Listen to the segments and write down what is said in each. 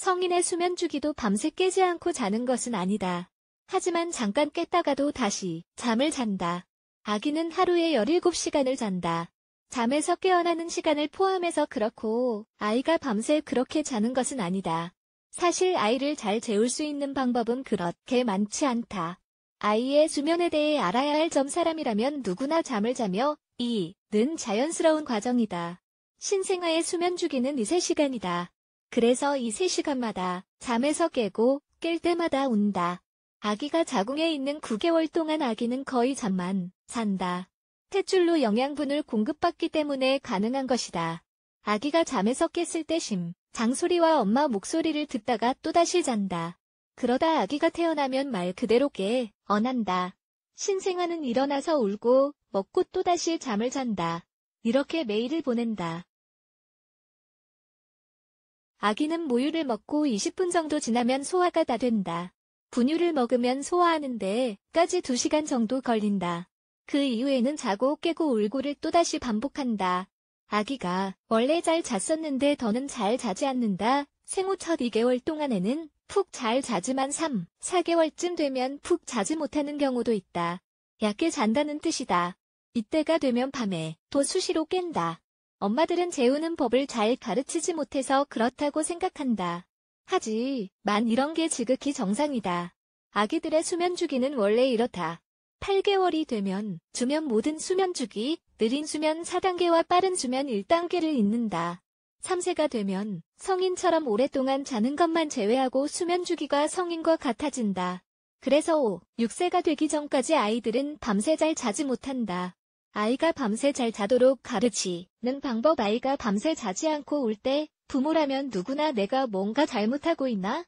성인의 수면 주기도 밤새 깨지 않고 자는 것은 아니다. 하지만 잠깐 깼다가도 다시 잠을 잔다. 아기는 하루에 17시간을 잔다. 잠에서 깨어나는 시간을 포함해서 그렇고 아이가 밤새 그렇게 자는 것은 아니다. 사실 아이를 잘 재울 수 있는 방법은 그렇게 많지 않다. 아이의 수면에 대해 알아야 할 점 사람이라면 누구나 잠을 자며 이는 자연스러운 과정이다. 신생아의 수면 주기는 2 3시간이다 그래서 이 세시간마다 잠에서 깨고 깰 때마다 운다. 아기가 자궁에 있는 9개월 동안 아기는 거의 잠만 산다. 탯줄로 영양분을 공급받기 때문에 가능한 것이다. 아기가 잠에서 깼을 때 심, 장소리와 엄마 목소리를 듣다가 또다시 잔다. 그러다 아기가 태어나면 말 그대로 깨, 언한다. 신생아는 일어나서 울고, 먹고 또다시 잠을 잔다. 이렇게 매일을 보낸다. 아기는 모유를 먹고 20분 정도 지나면 소화가 다 된다. 분유를 먹으면 소화하는데 까지 2시간 정도 걸린다. 그 이후에는 자고 깨고 울고를 또다시 반복한다. 아기가 원래 잘 잤었는데 더는 잘 자지 않는다. 생후 첫 2개월 동안에는 푹 잘 자지만 3, 4개월쯤 되면 푹 자지 못하는 경우도 있다. 약게 잔다는 뜻이다. 이때가 되면 밤에 도 수시로 깬다. 엄마들은 재우는 법을 잘 가르치지 못해서 그렇다고 생각한다. 하지, 만 이런 게 지극히 정상이다. 아기들의 수면 주기는 원래 이렇다. 8개월이 되면 주면 모든 수면 주기, 느린 수면 4단계와 빠른 수면 1단계를 잇는다. 3세가 되면 성인처럼 오랫동안 자는 것만 제외하고 수면 주기가 성인과 같아진다. 그래서 5, 6세가 되기 전까지 아이들은 밤새 잘 자지 못한다. 아이가 밤새 잘 자도록 가르치는 방법 아이가 밤새 자지 않고 울 때 부모라면 누구나 내가 뭔가 잘못하고 있나?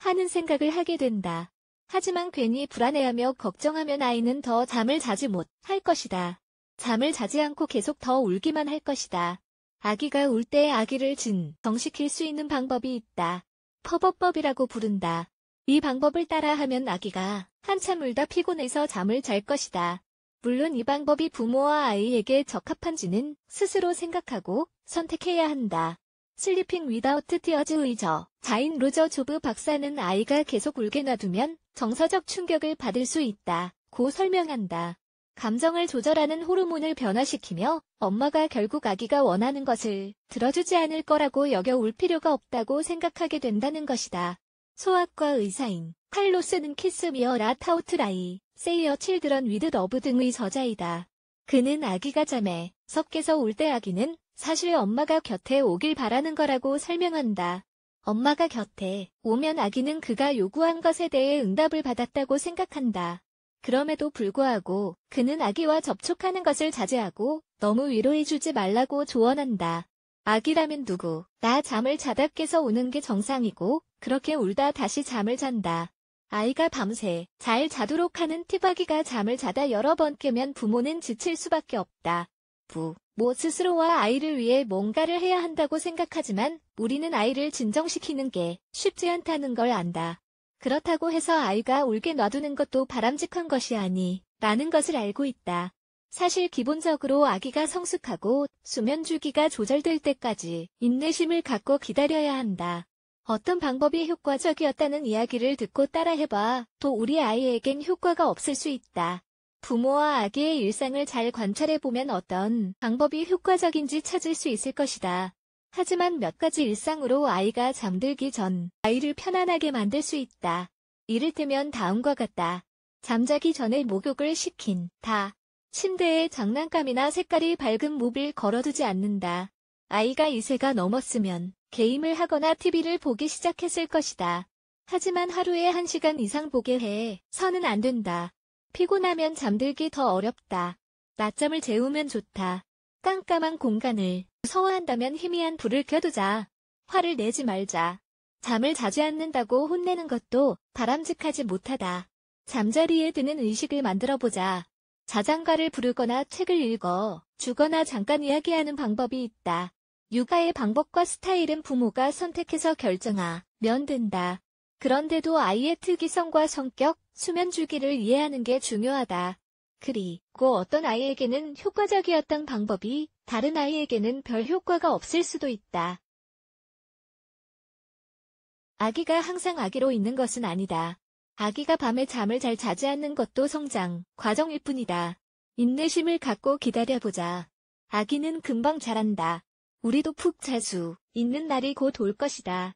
하는 생각을 하게 된다. 하지만 괜히 불안해하며 걱정하면 아이는 더 잠을 자지 못할 것이다. 잠을 자지 않고 계속 더 울기만 할 것이다. 아기가 울 때 아기를 진정시킬 수 있는 방법이 있다. 퍼버법이라고 부른다. 이 방법을 따라하면 아기가 한참 울다 피곤해서 잠을 잘 것이다. 물론 이 방법이 부모와 아이에게 적합한지는 스스로 생각하고 선택해야 한다. 슬리핑 위다우트 티어즈 의저 자인 로저 조브 박사는 아이가 계속 울게 놔두면 정서적 충격을 받을 수 있다. 고 설명한다. 감정을 조절하는 호르몬을 변화시키며 엄마가 결국 아기가 원하는 것을 들어주지 않을 거라고 여겨 울 필요가 없다고 생각하게 된다는 것이다. 소아과 의사인 칼로스는 키스미어 라타우트라이, 세이어 칠드런 위드 러브 등의 저자이다. 그는 아기가 잠에 석께서올 때 아기는 사실 엄마가 곁에 오길 바라는 거라고 설명한다. 엄마가 곁에 오면 아기는 그가 요구한 것에 대해 응답을 받았다고 생각한다. 그럼에도 불구하고 그는 아기와 접촉하는 것을 자제하고 너무 위로해주지 말라고 조언한다. 아기라면 누구? 나 잠을 자다 깨서 우는 게 정상이고 그렇게 울다 다시 잠을 잔다. 아이가 밤새 잘 자도록 하는 티바기가 잠을 자다 여러 번 깨면 부모는 지칠 수밖에 없다. 부, 모 스스로와 아이를 위해 뭔가를 해야 한다고 생각하지만 우리는 아이를 진정시키는 게 쉽지 않다는 걸 안다. 그렇다고 해서 아이가 울게 놔두는 것도 바람직한 것이 아니, 라는 것을 알고 있다. 사실 기본적으로 아기가 성숙하고 수면 주기가 조절될 때까지 인내심을 갖고 기다려야 한다. 어떤 방법이 효과적이었다는 이야기를 듣고 따라해봐. 또 우리 아이에겐 효과가 없을 수 있다. 부모와 아기의 일상을 잘 관찰해보면 어떤 방법이 효과적인지 찾을 수 있을 것이다. 하지만 몇 가지 일상으로 아이가 잠들기 전 아이를 편안하게 만들 수 있다. 이를테면 다음과 같다. 잠자기 전에 목욕을 시킨, 다, 침대에 장난감이나 색깔이 밝은 무빌 걸어두지 않는다. 아이가 2세가 넘었으면 게임을 하거나 TV를 보기 시작했을 것이다. 하지만 하루에 1시간 이상 보게 해 서는 안 된다. 피곤하면 잠들기 더 어렵다. 낮잠을 재우면 좋다. 깜깜한 공간을 서워한다면 희미한 불을 켜두자. 화를 내지 말자. 잠을 자지 않는다고 혼내는 것도 바람직하지 못하다. 잠자리에 드는 의식을 만들어보자. 자장가를 부르거나 책을 읽어 주거나 잠깐 이야기하는 방법이 있다. 육아의 방법과 스타일은 부모가 선택해서 결정하면 된다. 그런데도 아이의 특이성과 성격, 수면 주기를 이해하는 게 중요하다. 그리고 어떤 아이에게는 효과적이었던 방법이 다른 아이에게는 별 효과가 없을 수도 있다. 아기가 항상 아기로 있는 것은 아니다. 아기가 밤에 잠을 잘 자지 않는 것도 성장, 과정일 뿐이다. 인내심을 갖고 기다려보자. 아기는 금방 자란다. 우리도 푹 자수, 있는 날이 곧 올 것이다.